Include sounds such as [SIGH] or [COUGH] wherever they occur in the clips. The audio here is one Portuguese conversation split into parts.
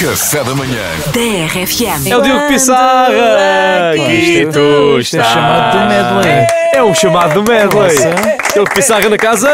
Café da manhã. DRFM. É o Diogo Pissarra! Aqui tu estás. É chamado do medley. É o chamado do medley. Nossa. Diogo [LAUGHS] Pissarra na casa.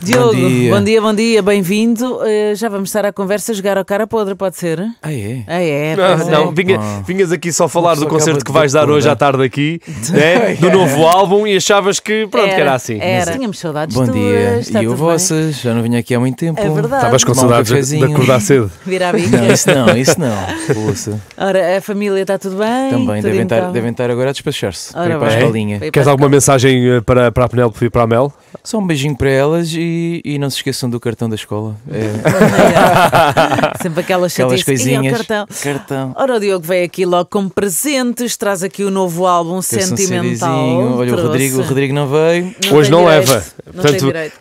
Diogo, bom dia, bom dia, dia. bem-vindo. Uh, já vamos estar à conversa, jogar ao cara podre, pode ser? Ah, é? Ah, é? Não, ah, é. não. Vinha, ah. vinhas aqui só falar do concerto que vais dar hoje à tarde aqui, [LAUGHS] né? do novo álbum, e achavas que, pronto, era, que era assim. Era. Tínhamos saudades Bom dia, e eu vossas, já não vinha aqui há muito tempo. É verdade. Estavas com saudades um de acordar cedo. [LAUGHS] Virar não, isso não, isso não. Ouça. Ora, a família está tudo bem? Também, tudo devem, estar, então? devem estar agora a despachar-se. Para as Queres alguma mensagem eh, para, para a Penélope e para a Mel? Só um beijinho para elas e, e não se esqueçam do cartão da escola. É. [LAUGHS] Sempre aquelas, aquelas coisinhas. É cartão. cartão. Ora, o Diogo veio aqui logo como presentes, traz aqui o novo álbum Sentimental. Um Olha, o Rodrigo, o Rodrigo não veio. Não Hoje não leva. Não vamos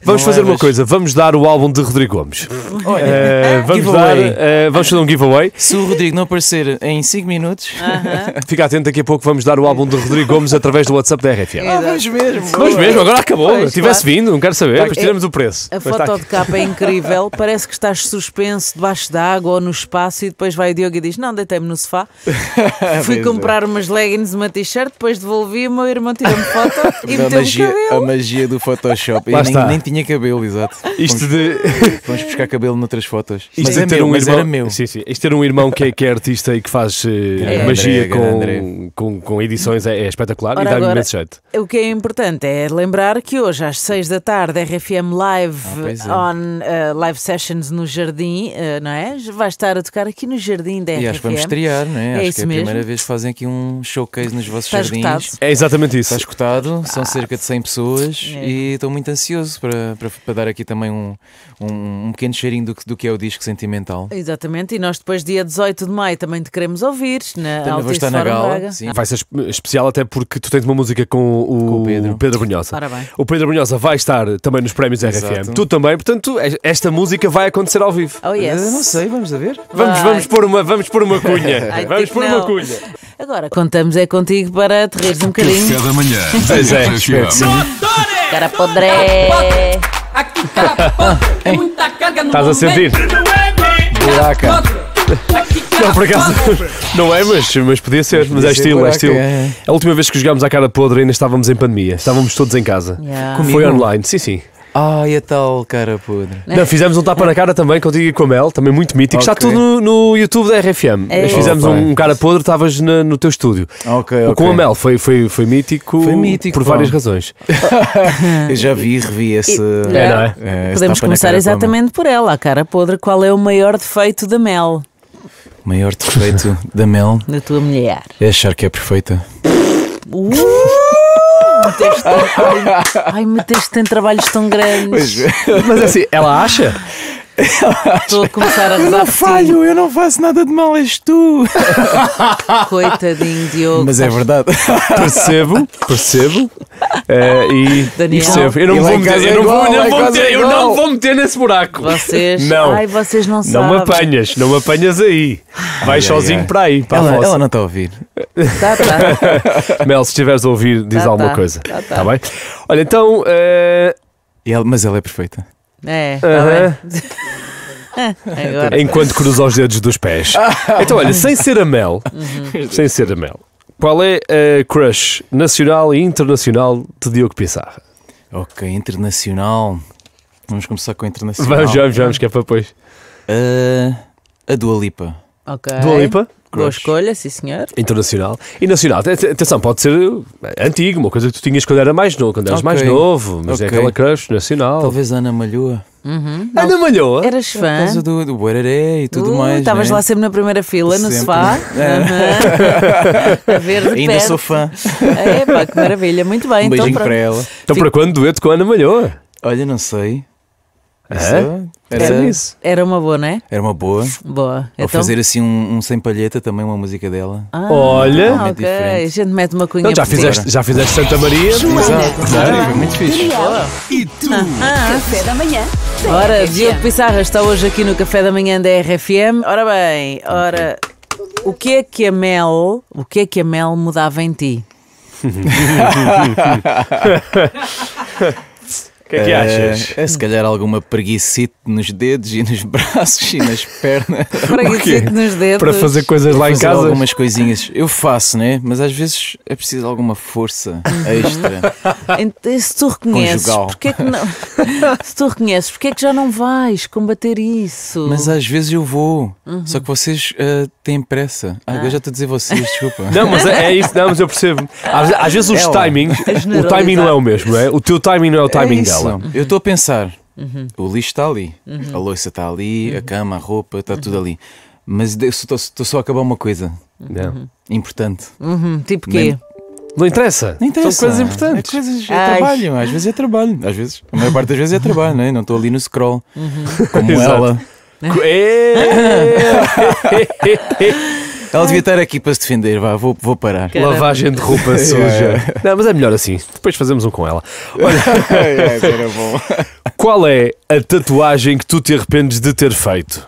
não fazer levas. É, uma coisa: vamos dar o álbum de Rodrigo Gomes. Olha, uh, vamos, dar, uh, vamos fazer um giveaway. Se o Rodrigo não aparecer em 5 minutos, uh -huh. fica atento, daqui a pouco vamos dar o álbum de Rodrigo Gomes através do WhatsApp da RFM. Ah, vamos mesmo. Vamos mesmo, agora acabou. Pois, tivesse vindo, não quero saber, depois é, tiramos o preço. A foto de capa é incrível, [LAUGHS] parece que estás suspenso debaixo da água ou no espaço e depois vai o Diogo e diz: Não, deitei-me no sofá. [LAUGHS] Fui é. comprar umas leggings, uma t-shirt, depois devolvi, o meu irmão tirou-me foto [LAUGHS] e meteu magia, cabelo. A magia do Photoshop. Lá nem, nem, tinha cabelo, exato. Isto vamos, de. Vamos buscar cabelo noutras fotos. Isto mas é ter meu, um irmão, era meu. Sim, sim. Isto ter um irmão que é, que é artista e que faz uh, magia André, com, com, com, com, edições é, é espetacular Ora, e dá-me imenso jeito. O que é importante é lembrar que hoje às às seis da tarde, RFM Live ah, é. on uh, Live Sessions no Jardim, uh, não é? Vai estar a tocar aqui no Jardim da RFM. E acho que vamos estrear, não é? é acho que é a mesmo? primeira vez que fazem aqui um showcase nos vossos Está jardins. Escutado. É exatamente isso. Está escutado, são ah, cerca de 100 pessoas é. e estou muito ansioso para, para, para, dar aqui também um, um, um pequeno cheirinho do que, do que é o disco sentimental. Exatamente, e nós depois, dia 18 de maio, também te queremos ouvir na também vou estar na gala. Vai ser especial até porque tu tens uma música com o, com o Pedro. Pedro Brunhosa. Parabéns. O Pedro Brunhosa vai estar também nos prémios Exato. RFM. Tu também, portanto, é- esta música vai acontecer ao vivo. Oh, yes. Eu eh, não sei, vamos a ver. Vamos, vamos, pôr, uma, vamos pôr uma cunha. [LAUGHS] vamos tipo pôr uma cunha. Agora contamos é contigo para te um bocadinho. cada manhã. [LAUGHS] Pois é, Cara podre. Aqui cara podre. muita carga no Estás a sentir? Buraca. Não, por acaso. [LAUGHS] Não é, mas, mas podia ser. Mas, é estilo, é estilo. É. A última vez que jogámos à cara podre ainda estávamos em pandemia. Estávamos todos em casa. Yeah. Foi online, sim, sim. Ai, a tal cara podre. Não, fizemos um tapa na cara também contigo e com a Mel, também muito mítico. Okay. Está tudo no, no, YouTube da RFM. É. Nós fizemos oh, um, um cara podre, estavas no teu estúdio. Ok. Com a Mel foi, foi, foi, mítico, foi mítico por bom. várias razões. [LAUGHS] Eu já vi e revi esse. E, é, é? Eh, Podemos esse começar exatamente por ela. A cara podre, qual é o maior defeito da Mel? O maior defeito da Mel. [LAUGHS] na tua mulher. É achar que é perfeita. Uh! Meteste ai, [LAUGHS] ai meteste em trabalhos tão grandes. É. Mas, mas é assim, ela acha? Estou [LAUGHS] a começar a Eu não falho, eu não faço nada de mal, és tu. [LAUGHS] Coitadinho, Diogo. Mas é verdade. Percebo, percebo. É, e [LAUGHS] Daniel. percebo. Eu não, vou é é meter, eu, não vou, meter, eu não vou meter nesse buraco. Vocês não, ai, vocês não, não sabem. Não me apanhas, não me apanhas aí. Vai ai, sozinho ai, para aí. Para ela, ela não está a ouvir. Tá, tá. Mel, se estiveres a ouvir, diz tá, alguma tá. coisa. Está tá. tá bem? Olha, então. Uh... mas ela é perfeita. É, tá bem. [LAUGHS] É, Enquanto cruza os dedos dos pés. Ah. Então, olha, sem ser a Mel, uhum. [LAUGHS] sem ser a Mel, qual é a crush nacional e internacional de Diogo Pissarra? Ok, internacional. Vamos começar com a internacional. Vamos, vamos, vamos, que é para depois. Uh, a Dua Lipa. Ok. Dua Lipa. Boa escolha, sim senhor. Internacional. E nacional. Atenção, pode ser eh, antigo, uma coisa que tu tinhas quando era mais novo, quando eras mais novo, mas é aquela crush nacional. Talvez Ana Malhoa. Uhum. Ana Malhoa. Eras Por fã? causa do, do Bueraré e tudo Uh, mais. Estavas né? lá sempre na primeira fila, no Sempre. sofá. Uhum. [LAUGHS] É. [LAUGHS] A ver de Ainda perto. sou fã. Epá, é, que maravilha. Muito bem, um então beijinho para ela. Então, para quando dueto com a Ana Malhoa? Olha, não sei. Hã? sei. Era, era isso. Era uma boa, não é? Era uma boa. Boa. Ou então... fazer assim um, um, sem palheta também, uma música dela. Ah, Olha! Ah, ok. Diferente. A gente mete uma cunha então, já fizeste, já fizeste Santa Maria? Exato. é, foi muito fixe. E tu? Ah, Café da manhã. Ora, Diogo Pissarra está hoje aqui no Café da Manhã da RFM. Ora bem, ora. O que é que a Mel, o que é que a Mel mudava em ti? [LAUGHS] O que é que eh, achas? É, se calhar alguma preguicite nos dedos e nos [LAUGHS] braços e nas pernas. [LAUGHS] preguicite nos dedos. Para fazer coisas Para lá fazer em casa. algumas coisinhas. Eu faço, né? Mas às vezes é preciso alguma força uhum. extra. [LAUGHS] então, se tu reconheces, Conjugal. porque que não? se tu reconheces, porque que já não vais combater isso? Mas às vezes eu vou. Uhum. Só que vocês uh, têm pressa. Ah, ah. Eu já estou a dizer vocês, desculpa. Não, mas é, é isso, não, mas eu percebo. Às, às vezes os é timings, o timing não é o mesmo, é? O teu timing não é o timing é dela dela. Eu estou a pensar, uhum. o lixo está ali, uhum. a louça está ali, a uhum. cama, a roupa, está tudo uhum. ali. Mas estou só a acabar uma coisa uhum. importante. Tipo quê? Não interessa. Não interessa. São coisas importantes. É, coisas, é trabalho, às vezes é trabalho. Às vezes, a maior parte das vezes é trabalho, né? não estou ali no scroll. Como [LAUGHS] ela. [LAUGHS] [LAUGHS] Ela devia é. estar aqui para se defender, vá, vou, vou parar. Caramba. Lavagem de roupa [LAUGHS] é. suja. Não, mas é melhor assim. Depois fazemos um com ela. Olha, [LAUGHS] é, qual é a tatuagem que tu te arrependes de ter feito?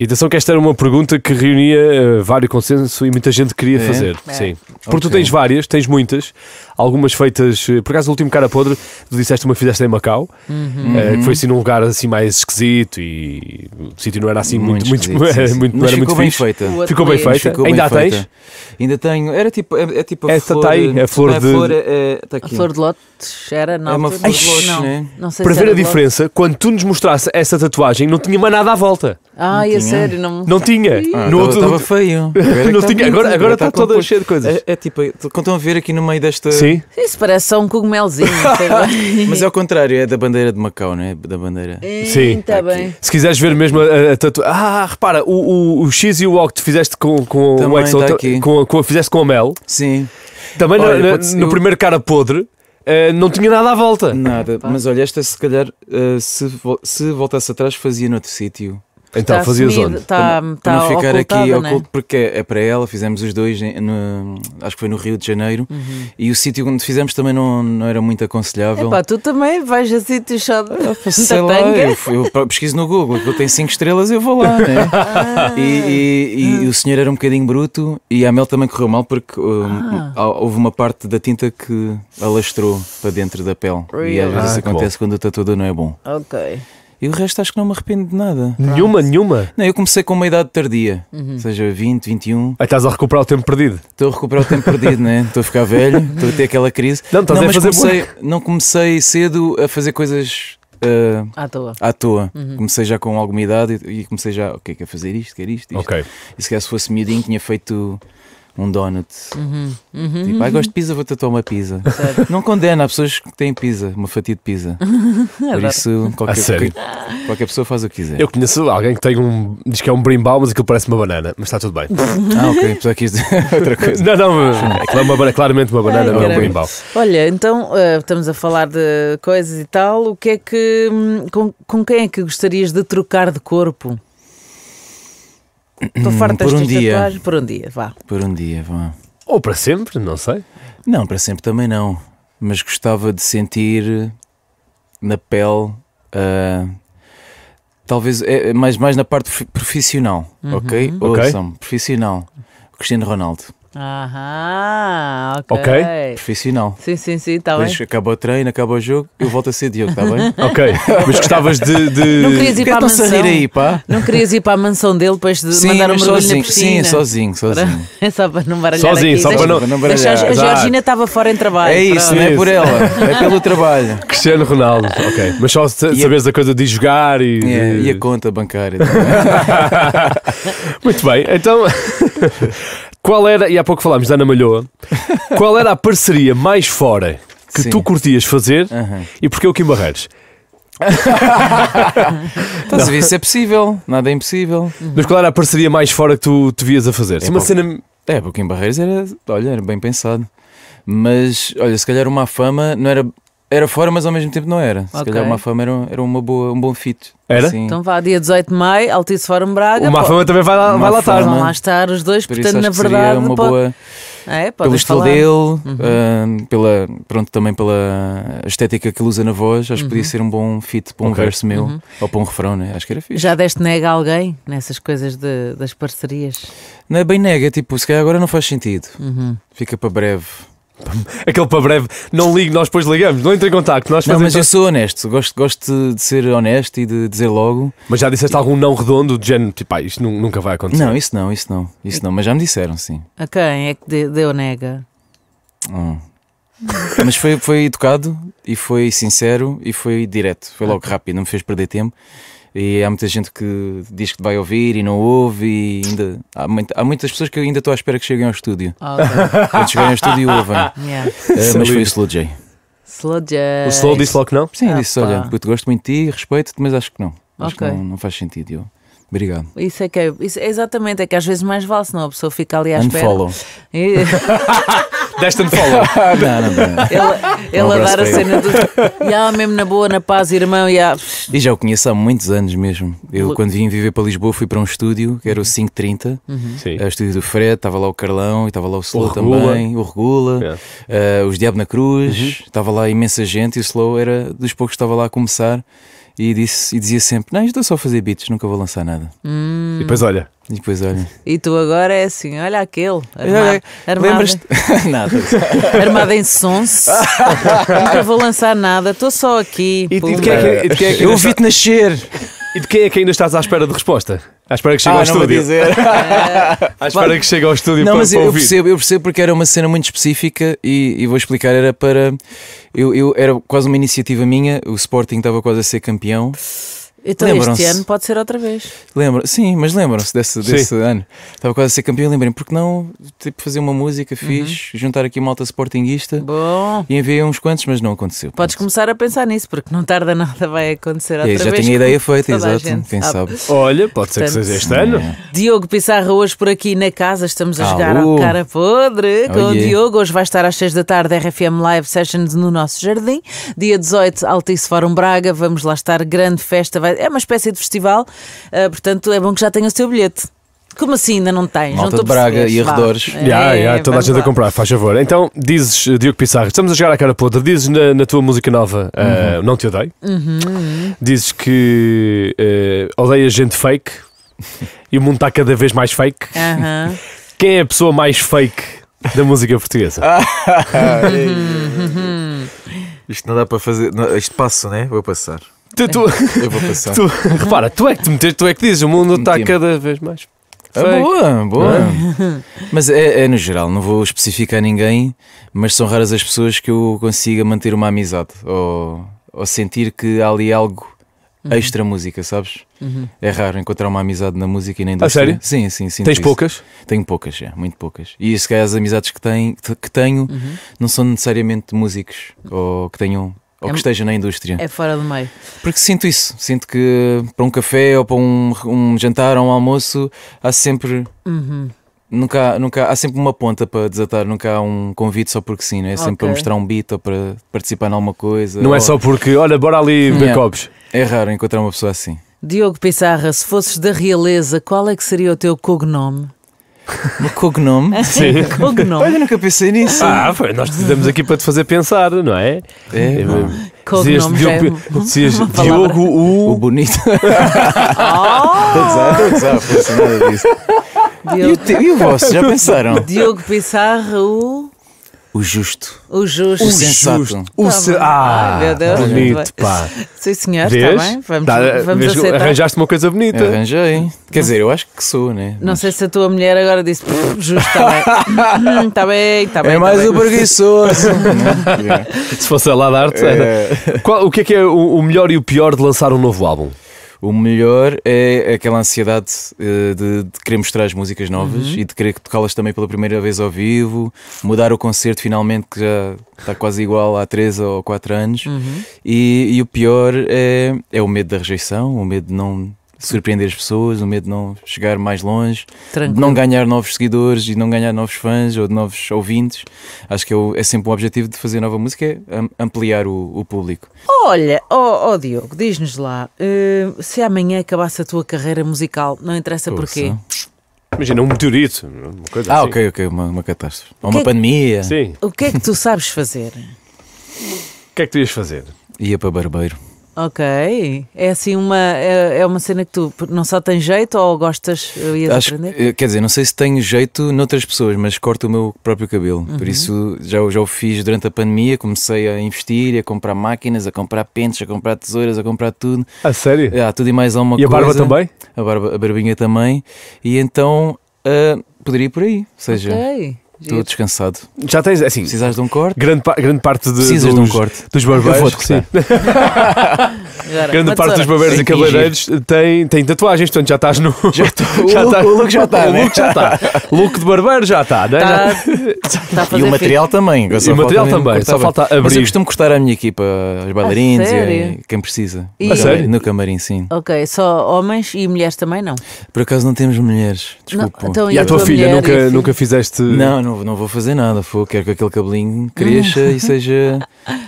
E atenção que esta era uma pergunta que reunia uh, vários consensos e muita gente queria é? fazer. É. Sim. Porque okay. tu tens várias, tens muitas, algumas feitas, eh, por acaso o último cara podre, tu disseste uma que fizeste em Macau, uhum. uh, que foi uhum. assim num lugar assim mais esquisito e o sítio não era assim muito, muito, muito, sim, sim. [LAUGHS] muito não era ficou muito bem fixe. feita. Ficou bem feita. Ficou Ainda bem a tens? Ainda tenho. Era tipo, é, é tipo a Esta flor, tem, a flor de a flor, é, é, é, tá a flor de lotes era não, é uma flor de lotes, não. Né? não sei Para ver a diferença, quando tu nos mostraste essa tatuagem, não tinha mais nada à volta. Ah, esse sério, não. Não tinha. Ah, no outro- feio. não tinha. Ah, [LAUGHS] agora, tipo, agora está tá toda cheia de coisas. É, é tipo, contam a ver aqui no meio desta. Sim? Isso parece só um cogumelzinho, [LAUGHS] Mas é ao contrário, é da bandeira de Macau, não é? Da bandeira. Sim. Está bem. Se quiseres ver mesmo a, a tatuagem. Ah, repara, o, o, o X e o O que tu fizeste com, com o Também Exo, tá com, com fizeste com o Mel, Sim. também Olha, na- no eu- primeiro cara podre, eh, não tinha nada à volta. Nada. Mas olha, esta se calhar, eh, se, vo- se voltasse atrás, fazia noutro sítio. Então, está fazias assumido, onde? Está, para, está para tá não ficar aqui né? oculto, porque é, para ela, fizemos os dois, no, acho que foi no Rio de Janeiro, uhum. e o sítio onde fizemos também não, não era muito aconselhável. Epá, tu também vais a sítios só de ah, Sei lá, eu, eu, pesquiso no Google, que eu tenho 5 estrelas, eu vou lá, né? ah. E, e, e ah. o senhor era um bocadinho bruto, e a Mel também correu mal, porque ah. houve uma parte da tinta que alastrou para dentro da pele. Real. E às vezes ah, acontece bom. quando o tatuador não é bom. Ok. E o resto acho que não me arrependo de nada. Nenhuma, nenhuma? Não, eu comecei com uma idade tardia, uhum. ou seja, 20, 21. Aí estás a recuperar o tempo perdido? Estou a recuperar o tempo perdido, né? Estou a ficar velho, [LAUGHS] estou a ter aquela crise. Não, estás não, mas a fazer comecei, Não comecei cedo a fazer coisas. Uh, à toa. À toa. Uhum. Comecei já com alguma idade e comecei já, ok, quer fazer isto, quer isto, isto. Ok. E se calhar se fosse miudinho, tinha feito um donut. Uhum, uhum, tipo, ah, gosto de pizza, vou tatuar uma pizza. Sério? Não condena, há pessoas que têm pizza, uma fatia de pizza. [LAUGHS] Por isso, qualquer, qualquer, qualquer, pessoa faz o que quiser. Eu conheço alguém que tem um. diz que é um brimbal, mas aquilo parece uma banana, mas está tudo bem. ah, ok, pessoa quis dizer é [LAUGHS] outra coisa. Não, não, é uma, claramente uma banana, Ai, é, não é um brimbal. Olha, então uh, estamos a falar de coisas e tal, o que é que. Hum, com, com quem é que gostarias de trocar de corpo? Estou hum, farta por um dia. Tatuagens. Por um dia, vá. Por um dia, vá. Ou para sempre, não sei. Não, para sempre também não. Mas gostava de sentir na pele. Uh, talvez é, é, mais, mais na parte profissional, uhum. ok? Ouçam, okay. profissional. Cristiano Ronaldo. Aham, ok. Ok? Profissional. Sim, sim, sim, está bem. acaba o treino, acaba o jogo, eu volto a ser Diogo, está bem? [LAUGHS] ok. Mas gostavas de. de... Não querias ir para a mansão. aí, pá? Não querias ir para a mansão dele depois de sim, mandar um mergulho sozinho, na piscina? Sim, sozinho, sozinho. É [LAUGHS] só para não baralhar. Sozinho, aqui. só para não, não baralhar. Deixa... a Georgina estava fora em trabalho. É isso, não é por ela, é pelo trabalho. [LAUGHS] Cristiano Ronaldo, ok. Mas só saberes a... da coisa de jogar e. e a conta bancária. Muito bem, então. Qual era, e há pouco falámos da Ana Malhoa, qual era a parceria mais fora que Sim. tu curtias fazer uhum. e porquê o Kim Barreiros? Estás a ver se é possível, nada é impossível. Mas qual era a parceria mais fora que tu te vias a fazer? É, uma cena... é porque Barreiros era, olha, era bem pensado. Mas, olha, se calhar uma fama não era era fora, mas ao mesmo tempo não era. Se okay. calhar o Mafama era, era uma boa, um bom fit. Era? Assim. Então vá, dia 18 de maio, Altice Fórum Braga. O fama também vai lá, vai lá estar. É? Vão lá estar os dois, Por portanto, na verdade. uma pode... boa. É, pelo estilo falar. dele, uhum. uh, pela, pronto, também pela estética que ele usa na voz, acho que podia uhum. ser um bom fit para um okay. verso meu uhum. ou para um refrão, né? acho que era fixe. Já deste nega a alguém nessas coisas de, das parcerias? Não é bem nega, é tipo, se calhar agora não faz sentido, uhum. fica para breve. [LAUGHS] Aquele para breve, não ligue, nós depois ligamos, não entre em contacto. Nós não, mas eu sou honesto, gosto, gosto de ser honesto e de dizer logo. Mas já disseste e... algum não redondo de género, tipo, ah, isto nunca vai acontecer? Não, isso não, isso não, isso não, mas já me disseram sim. A quem é que deu nega? Hum. mas foi, foi educado e foi sincero e foi direto, foi logo rápido, não me fez perder tempo e há muita gente que diz que vai ouvir e não ouve e ainda há, muita, há muitas pessoas que eu ainda estou à espera que cheguem ao estúdio. Ah, [LAUGHS] okay. Quando chegarem ao estúdio ouvem. [LAUGHS] Eh, yeah. Uh, mas foi o Slow J. Slow J. O Slow disse logo que não? Sim, ah, disse: pá. olha, eu te gosto muito de ti, respeito-te, mas acho que não. Acho okay. que não, não, faz sentido. Eu. Obrigado. Isso é que é, isso é exatamente, é que às vezes mais vale, senão a pessoa fica ali à Unfollow. espera. Unfollow. [LAUGHS] Deste and follow. [LAUGHS] Não, não, não. Ela, um dar a cena do. Ya, mesmo na boa, na paz, irmão. ah E já o conheço há muitos anos mesmo. Eu, quando vim viver para Lisboa, fui para um estúdio, que era o 530, uhum. Sim. É o estúdio do Fred, estava lá o Carlão e estava lá o Slow o também, o Regula, yeah. É. uh, os Diabo na Cruz, uhum. estava lá imensa gente e o Slow era dos poucos que estava lá a começar. E, disse, e dizia sempre: Não, estou só a fazer beats, nunca vou lançar nada. Hum. E depois olha. E depois olha. E tu agora é assim: olha aquele. Armado, Lembras-te? [LAUGHS] nada. armado em sons. nunca vou lançar nada, estou só aqui. E, é e de quem é que, de é que Eu ouvi te nascer. E de quem é que ainda estás à espera de resposta? À ah, espera que chegue ah, ao estúdio. Dizer. à [LAUGHS] ah, ah, espera que chegue ao estúdio não, para, mas eu, para ouvir. Eu percebo, eu percebo porque era uma cena muito específica e, e vou explicar. Era para. Eu, eu, era quase uma iniciativa minha. O Sporting estava quase a ser campeão então este ano pode ser outra vez. Lembra, sim, mas lembram-se desse, desse ano. Estava quase a ser campeão, lembrem porque não tipo, fazer uma música uhum. fixe, uhum. juntar aqui uma alta sportinguista Bom. e enviar uns quantos, mas não aconteceu. Podes pronto. começar a pensar nisso, porque não tarda nada, vai acontecer é, outra é, já vez. Já tinha a ideia feita, exato, quem ah, sabe. Olha, pode Portanto, ser que seja este é. ano. Diogo Pissarra hoje por aqui na casa, estamos a jogar a ao cara podre oh, com yeah. o Diogo. Hoje vai estar às 6 da tarde, RFM Live Sessions no nosso jardim. Dia 18, Altice Fórum Braga, vamos lá estar, grande festa, vai é uma espécie de festival, uh, portanto é bom que já tenha o seu bilhete. Como assim ainda não tens? Malta não de Braga e arredores. É, já, toda a gente lá. a comprar, faz favor. Então, dizes, eh, Diogo Pissarro, estamos a jogar à cara podre, dizes na, na tua música nova eh, uhum. Não Te Odeio, uhum. uhum. dizes que uh, odeias gente fake [LAUGHS] e o mundo está cada vez mais fake. Uhum. [LAUGHS] Quem é a pessoa mais fake da música portuguesa? [LAUGHS] Uhum, uhum, isto não dá para fazer, isto passa, é? Né? Vou passar. Tu, tu, eu vou passar. Tu, repara, tu é que te tu é que dizes, o mundo está cada vez mais. Ah, boa, boa. Ah. Mas é, é, no geral, não vou especificar ninguém, mas são raras as pessoas que eu consiga manter uma amizade ou, ou sentir que há ali algo uhum. extra música, sabes? Uhum. É raro encontrar uma amizade na música e nem Ah, sério? Sim, sim, sim. Tens isso. poucas? Tenho poucas, é, muito poucas. E se calhar as amizades que, tem, que tenho uhum. não são necessariamente músicos ou que tenham ou é, que esteja na indústria. É fora do meio. Porque sinto isso. Sinto que para um café ou para um, um jantar ou um almoço há sempre. Uhum. Nunca, nunca há sempre uma ponta para desatar, nunca há um convite só porque sim, né? é sempre para mostrar um beat ou para participar em alguma coisa. Não é ou... é só porque, olha, bora ali ver copos. É raro encontrar uma pessoa assim. Diogo Pissarra, se fosses da realeza, qual é que seria o teu cognome? Um [LAUGHS] cognome? [LAUGHS] Sim. cognome. Olha, nunca pensei nisso. Ah, foi, nós estamos aqui para te fazer pensar, não é? É. Eh, cognome é Diogo, é Diogo o... o bonito. Estou a funcionar disso. E o, e o vosso, já pensaram? Diogo Pissarro, o... O justo. O justo. O, o sensato. Justo. O tá se... Ah, Ai, Deus, bonito, pá. [LAUGHS] Sim, senhor, está bem. Vamos, tá, vamos aceitar. Arranjaste uma coisa bonita. Eu arranjei. Quer dizer, eu acho que sou, né? Não Mas... sei se a tua mulher agora disse justo, está bem. Está [LAUGHS] hum, bem, está bem. É tá mais o preguiçoso. [LAUGHS] se fosse a lá da arte É... O que é que é o melhor e o pior de lançar um novo álbum? O melhor é aquela ansiedade eh, de, de querer mostrar as músicas novas uhum. e de querer tocá-las também pela primeira vez ao vivo, mudar o concerto finalmente, que já está quase igual há 3 ou 4 anos. Uhum. E, e, o pior é, é o medo da rejeição, o medo de não surpreender as pessoas, o medo de não chegar mais longe, Tranquilo. de não ganhar novos seguidores e não ganhar novos fãs ou de novos ouvintes. Acho que é, é sempre o um objetivo de fazer nova música é ampliar o, o público. Olha, ó oh, oh Diogo, diz-nos lá, uh, se amanhã acabasse a tua carreira musical, não interessa Ouça. porquê. Imagina um meteorito, uma coisa ah, assim. Ah, ok, ok, uma, uma catástrofe. Ou uma é pandemia. Que... Sim. O que é que tu sabes fazer? O que é que tu ias fazer? Ia para barbeiro. Ok. É assim uma. É, é uma cena que tu não só tens jeito ou gostas e Acho, aprender? Eh, quer dizer, não sei se tenho jeito noutras pessoas, mas corto o meu próprio cabelo. Uhum. Por isso já, já o fiz durante a pandemia, comecei a investir, a comprar máquinas, a comprar pentes, a comprar tesouras, a comprar tudo. A sério? Ah, tudo e mais alguma coisa. E a barba coisa. também? A, barba, a barbinha também. E então uh, poderia ir por aí. Ou seja. ok. Estou descansado. Já tens, assim. Precisas de um corte? Grande, pa grande parte de, dos, de um corte. dos barbeiros. Eu vou sim. [LAUGHS] Grande parte dos barbeiros e cabeleireiros tem, tem tatuagens, portanto já estás no. Já, [LAUGHS] tô, já o, tá, o look né? já está, O né? look já está. look de barbeiro já está, né? Tá, é? tá, tá [LAUGHS] e o material fim. também. E o material também, só falta abrir. Mas eu costumo cortar a minha equipa, os bailarinos e quem precisa. E... A sério? No camarim, sim. Ok, só homens e mulheres também não? Por acaso não temos mulheres, desculpa. Não, então e, a tua, filha, nunca, nunca fizeste. Não, não, não vou fazer nada, Fô. quero que aquele cabelinho [LAUGHS] cresça e seja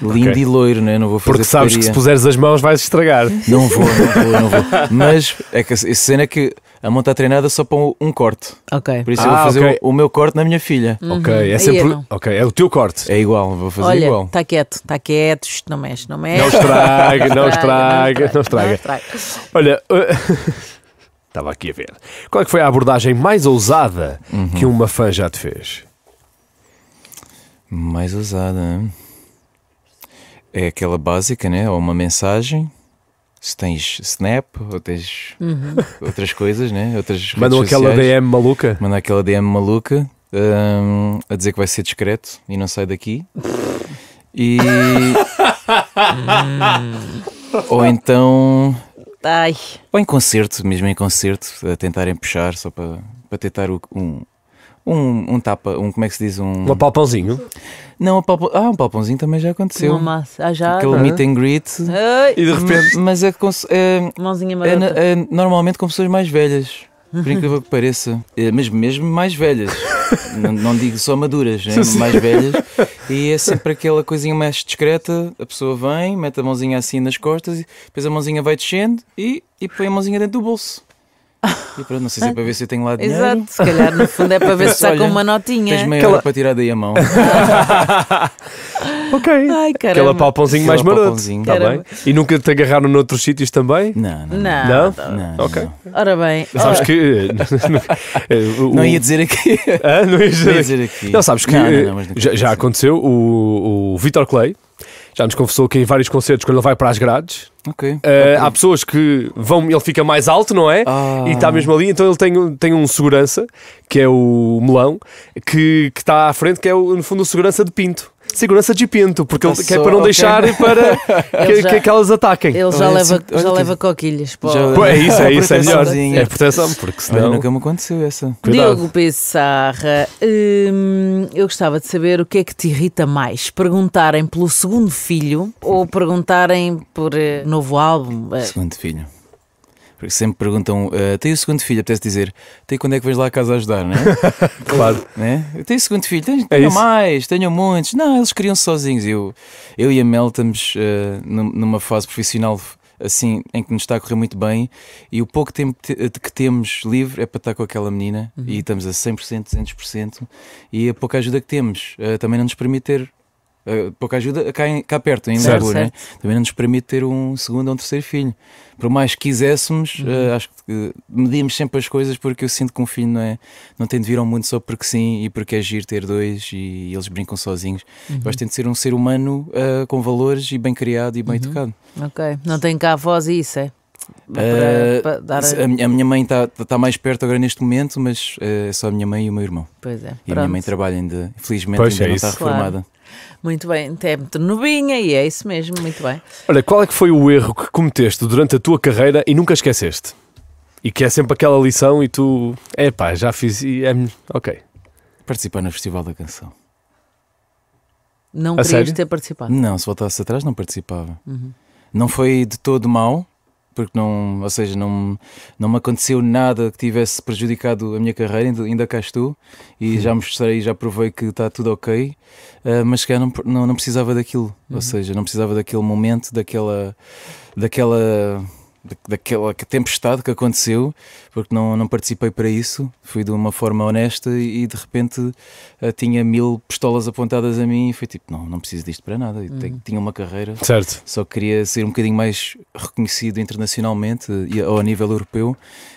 lindo okay. e loiro, né? não vou fazer Porque sabes que se puseres as mãos vais vais estragar. Não vou, não vou, não vou. Mas é que a cena é que a mão está treinada só para um corte. Ok. Por isso eu vou ah, fazer o, o meu corte na minha filha. Uhum. Ok, é sempre. Ok, é o teu corte. É igual, vou fazer Olha, igual. está quieto, está quieto, não mexe, não mexe. Não estraga, não estraga, não estraga. Olha, estava [LAUGHS] aqui a ver. Qual é que foi a abordagem mais ousada uhum. que uma fã já te fez? Mais ousada. hein? é aquela básica, né? Ou uma mensagem. Se tens Snap, ou tens uhum. outras coisas, né? Outras Mandam aquela sociais. DM maluca. Mandam aquela DM maluca um, a dizer que vai ser discreto e não sai daqui. E. Hum. ou então. Ai. Ou em concerto, mesmo em concerto, a tentarem puxar só para, para tentar um, um, um tapa, um como é que se diz? Um, um apalpãozinho? Não, um apalpãozinho, ah, um palpãozinho também já aconteceu. Uma massa. Ah, já? Aquele ah. meet and greet. Ai. E de repente. Mas é, é, Mãozinha É, é, normalmente com pessoas mais velhas. Por incrível que pareça. É, mas mesmo mais velhas. [LAUGHS] não, não, digo só maduras, né? mais velhas. E é sempre aquela coisinha mais discreta. A pessoa vem, mete a mãozinha assim nas costas, depois a mãozinha vai descendo e, e põe a mãozinha dentro do bolso. E pronto, não sei se é para ver se eu tenho lá dinheiro. Exato, se calhar no fundo é para ver se está com uma notinha. Tens meia Aquela... hora para tirar daí a mão. [LAUGHS] ok. Ai, Aquela palpãozinho mais maroto. Está bem. E nunca te agarraram noutros sítios também? Não, não. Não? não. não? não ok. Ora bem. Sabes que. Eh, [LAUGHS] eh, não ia dizer aqui. Ah, não ia dizer, não aqui. Não, sabes que. Eh, já, já aconteceu o, o Vitor Clay. Já nos confessou que em vários concertos, quando ele vai para as grades, okay, uh, okay. há pessoas que vão, ele fica mais alto, não é? Ah. E está mesmo ali, então ele tem, tem um segurança, que é o Melão, que está à frente, que é o, no fundo o segurança de Pinto segurança de pinto, porque Passou, ele, é para não okay. deixar eh, para que, já, que, que, elas ataquem. Ele então já, é leva, assim, já leva coquilhas. Pô. Já, é isso, é isso, é melhor. É proteção, porque senão. Olha, nunca me aconteceu essa. Cuidado. Diogo Pissarra, hum, eu gostava de saber o que é que te irrita mais? Perguntarem pelo segundo filho ou perguntarem por uh, novo álbum? Eh, segundo filho. Porque sempre perguntam, uh, tem o segundo filho, apetece dizer, tem quando é que vens lá a casa ajudar, não é? [LAUGHS] claro. Né? Tem o segundo filho, tenho, é tenho é mais, tenho muitos. Não, eles criam-se sozinhos. Eu, eu e a Mel estamos uh, numa fase profissional assim, em que nos está a correr muito bem e o pouco tempo que temos livre é para estar com aquela menina uhum. e estamos a 100%, 200% e a pouca ajuda que temos uh, também não nos permite ter eh, pouca ajuda cá, em, cá perto, em Edimburgo, né? também não nos permite ter um segundo ou um terceiro filho. Por mais que quiséssemos, uhum. uh, acho que eh, medimos sempre as coisas porque eu sinto que um filho não, é, não tem de vir ao mundo só porque sim e porque é agir ter dois e, e, eles brincam sozinhos. Uhum. Mas tem de ser um ser humano uh, com valores e bem criado e bem uhum. educado. Ok, não tem cá a voz e isso, é? Para, para a... a... minha mãe está está tá mais perto agora neste momento, mas é só a minha mãe e o meu irmão. Pois é. E pronto. a minha mãe trabalha ainda, infelizmente, pois ainda é não está reformada. Claro. Muito bem, até muito novinha e é isso mesmo, muito bem. Olha, qual é que foi o erro que cometeste durante a tua carreira e nunca esqueceste? E que é sempre aquela lição e tu, é pá, já fiz e é ok. Participar no Festival da Canção. Não a querias sério? ter participado? Não, se voltasse atrás não participava. Uhum. Não foi de todo mau, porque não, ou seja, não, não me aconteceu nada que tivesse prejudicado a minha carreira, ainda, ainda cá estou e Sim. já mostrei, já provei que está tudo ok, uh, mas que não, não, não precisava daquilo, uhum. ou seja, não precisava daquele momento, daquela, daquela daquela tempestade que aconteceu, porque não, não participei para isso, fui de uma forma honesta e de repente eh, tinha mil pistolas apontadas a mim e foi tipo, não, não preciso disto para nada, uhum. tinha uma carreira, certo. só queria ser um bocadinho mais reconhecido internacionalmente e ao nível europeu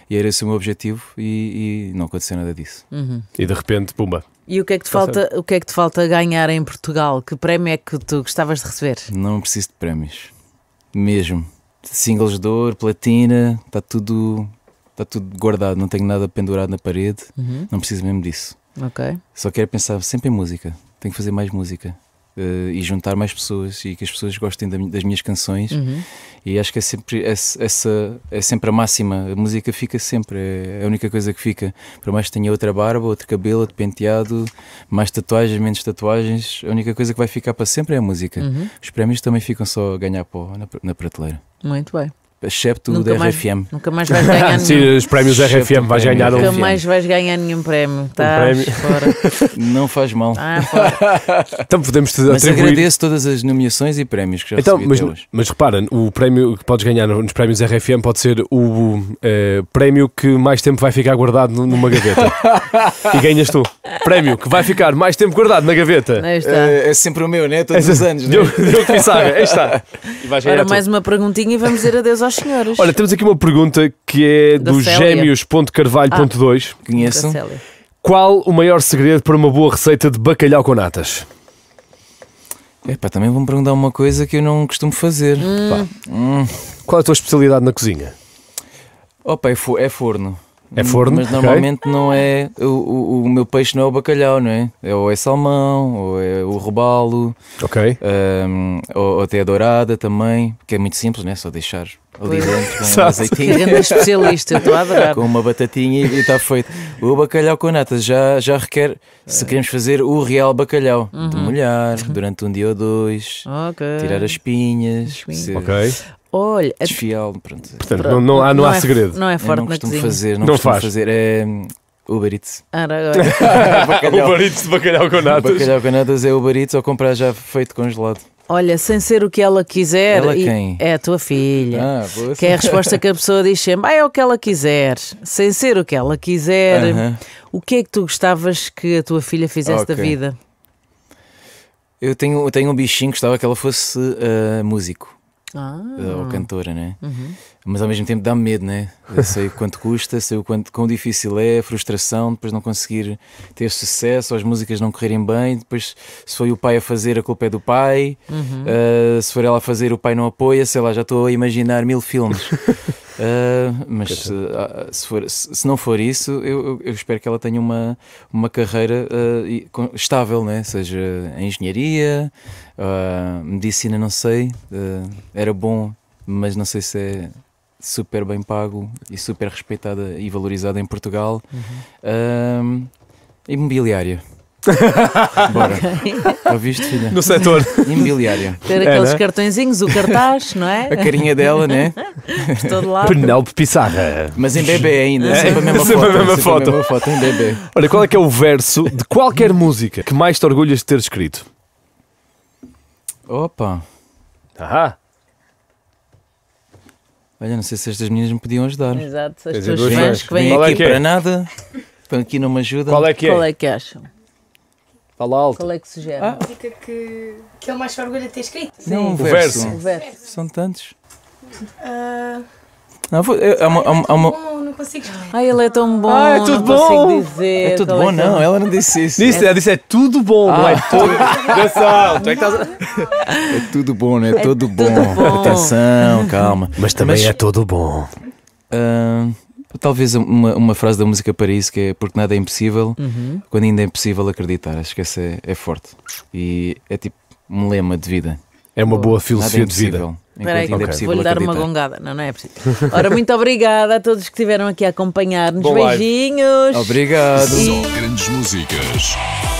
e era esse o meu objetivo e, e não aconteceu nada disso. Uhum. E de repente, pumba, e o que, é que te falta, o que é que te falta ganhar em Portugal? Que prémio é que tu gostavas de receber? Não preciso de prémios. Mesmo singles de ouro, platina, está tudo, está tudo guardado, não tenho nada pendurado na parede, uhum. não preciso mesmo disso. Ok. Só quero pensar sempre em música, tenho que fazer mais música uh, e juntar mais pessoas e que as pessoas gostem da, das minhas canções. Uhum. E acho que é sempre, é, essa, é sempre a máxima. A música fica sempre, é a única coisa que fica. Por mais que tenha outra barba, outro cabelo, outro penteado, mais tatuagens, menos tatuagens, a única coisa que vai ficar para sempre é a música. Uhum. Os prémios também ficam só a ganhar pó na, na prateleira. Muito bem excepto o da RFM. Nunca mais vais ganhar [LAUGHS] Sim, os prémios da RFM, vais ganhar Nunca mais vais ganhar nenhum prémio. Tá, um prémio. Fora. [LAUGHS] Não faz mal. Ah, [LAUGHS] então podemos te mas atribuir... agradeço todas as nomeações e prémios que já então, mas, hoje. Mas repara, o prémio que podes ganhar nos prémios RFM pode ser o uh, prémio que mais tempo vai ficar guardado numa gaveta. e ganhas tu. Prémio que vai ficar mais tempo guardado na gaveta. É, é sempre o meu, né? Todos é, os anos. Deu, né? deu, deu que Aí está. E vais Agora mais tu. uma perguntinha e vamos dizer adeus aos Olha, temos aqui uma pergunta que é da do gêmeos.carvalho.2. Ah, Conheço. Qual o maior segredo para uma boa receita de bacalhau com natas? Epá, também vão perguntar uma coisa que eu não costumo fazer. Hum. Hum. Qual é a tua especialidade na cozinha? Opa, é, fo é forno. É forno? Mas normalmente okay. não é. O, o, o, meu peixe não é o bacalhau, não é? é ou é salmão, ou é o robalo. Ok. Um, ou, ou, até a dourada também, que é muito simples, né? Só deixar ali dentro com Exato. um azeitinho. Grande especialista, estou a adorar. Com uma batatinha e está feito. O bacalhau com natas já, já requer, se é. queremos fazer o real bacalhau, uhum. de molhar durante um dia ou dois, okay. tirar as espinhas. Espinha. Ok. Olha, desfiá Pronto. Portanto, Não, não, há, não, não há é, segredo. Não é forte, não costumo fazer. Não, não costumo faz. fazer. É, Uber Eats. Ah, agora. [LAUGHS] Uber Eats de bacalhau com natas. Bacalhau com natas é Uber Eats ou comprar já feito congelado. Olha, sem ser o que ela quiser. Ela quem? É a tua filha. Ah, boa que assim. é a resposta que a pessoa diz sempre: ah, é o que ela quiser. Sem ser o que ela quiser. Uh -huh. O que é que tu gostavas que a tua filha fizesse okay. da vida? Eu tenho, eu tenho um bichinho que gostava que ela fosse uh, músico ah. ou cantora, né? Uhum. Mas ao mesmo tempo dá-me medo, né? Eu sei quanto custa, sei o quanto, quão difícil é, a frustração, depois não conseguir ter sucesso, ou as músicas não correrem bem, depois se foi o pai a fazer, a culpa é do pai, uhum. uh, se for ela a fazer, o pai não apoia, sei lá, já estou a imaginar mil filmes. [LAUGHS] Uh, mas se, ah, ah, se, for, se, não for isso, eu, eu, espero que ela tenha uma, uma carreira uh, estável, né? seja em engenharia, uh, medicina, não sei. era bom, mas não sei se é super bem pago e super respeitada e valorizada em Portugal. Uhum. imobiliária. Bora. Ouviste, filha? No setor. Imobiliária. Ter é, aqueles Era? Né? cartõezinhos, o cartaz, não é? A carinha dela, né? Por todo lado. Penélope Pissarra. Mas em bebê ainda, é. sempre a mesma sempre foto. A mesma foto. A mesma foto em bebê. Olha, qual é que é o verso de qualquer música que mais te orgulhas de ter escrito? Opa. Ahá. Olha, não sei se estas meninas me podiam ajudar. Exato, as tuas fãs que vêm é aqui é? para nada, estão aqui não me ajudam. Qual é que é? Qual é que acham? Fala tá alto. Qual é que sugere? Ah. Fica que, que ele mais orgulho de ter escrito. Sim, é um verso. Um verso. São tantos. Uh... Não, é, é uma, é, é uma, é uma... Ai, ele é tão bom. Ah, é tudo bom. Dizer, é tudo bom, é não. Ela não disse isso. Disse, ela disse é tudo bom, ah. não é ah. tudo. [LAUGHS] Atenção, é estás. É tudo bom, não é, é tudo, bom. bom. Atenção, calma. Mas também Mas... é tudo bom. Uh... Talvez uma, uma frase da música Paris que é porque nada é impossível uhum. quando ainda é impossível acreditar. Acho que essa é, é forte. E é tipo um lema de vida. É uma boa é filosofia é de vida. Peraí, okay. é vou-lhe dar uma gongada. Não, não é preciso. Ora, muito [LAUGHS] obrigada a todos que estiveram aqui a acompanhar-nos. Beijinhos. Obrigado. E... Só grandes músicas.